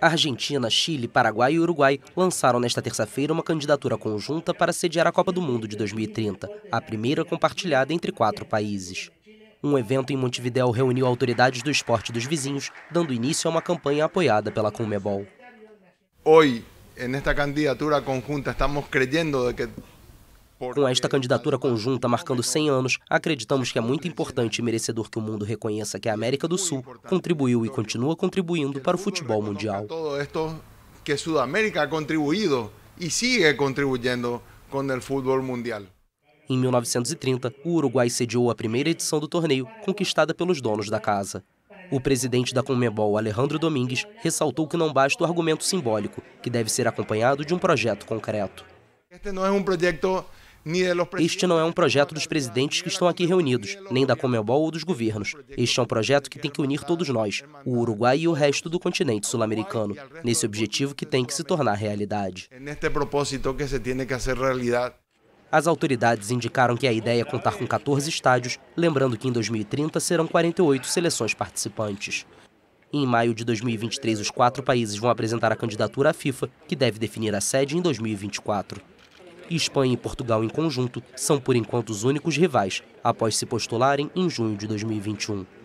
Argentina, Chile, Paraguai e Uruguai lançaram nesta terça-feira uma candidatura conjunta para sediar a Copa do Mundo de 2030, a primeira compartilhada entre quatro países. Um evento em Montevideo reuniu autoridades do esporte dos vizinhos, dando início a uma campanha apoiada pela Comebol. Hoje, nesta candidatura conjunta, estamos creyendo que com esta candidatura conjunta marcando 100 anos, acreditamos que é muito importante e merecedor que o mundo reconheça que a América do Sul contribuiu e continua contribuindo para o futebol mundial. Que Sudamérica contribuído e sigue contribuindo com o futebol mundial. Em 1930, o Uruguai sediou a primeira edição do torneio, conquistada pelos donos da casa. O presidente da Comebol, Alejandro Domingues, ressaltou que não basta o argumento simbólico, que deve ser acompanhado de um projeto concreto. Este não é um projeto este não é um projeto dos presidentes que estão aqui reunidos, nem da Comebol ou dos governos. Este é um projeto que tem que unir todos nós, o Uruguai e o resto do continente sul-americano, nesse objetivo que tem que se tornar realidade. As autoridades indicaram que a ideia é contar com 14 estádios, lembrando que em 2030 serão 48 seleções participantes. Em maio de 2023, os quatro países vão apresentar a candidatura à FIFA, que deve definir a sede em 2024 e Espanha e Portugal em conjunto são por enquanto os únicos rivais após se postularem em junho de 2021.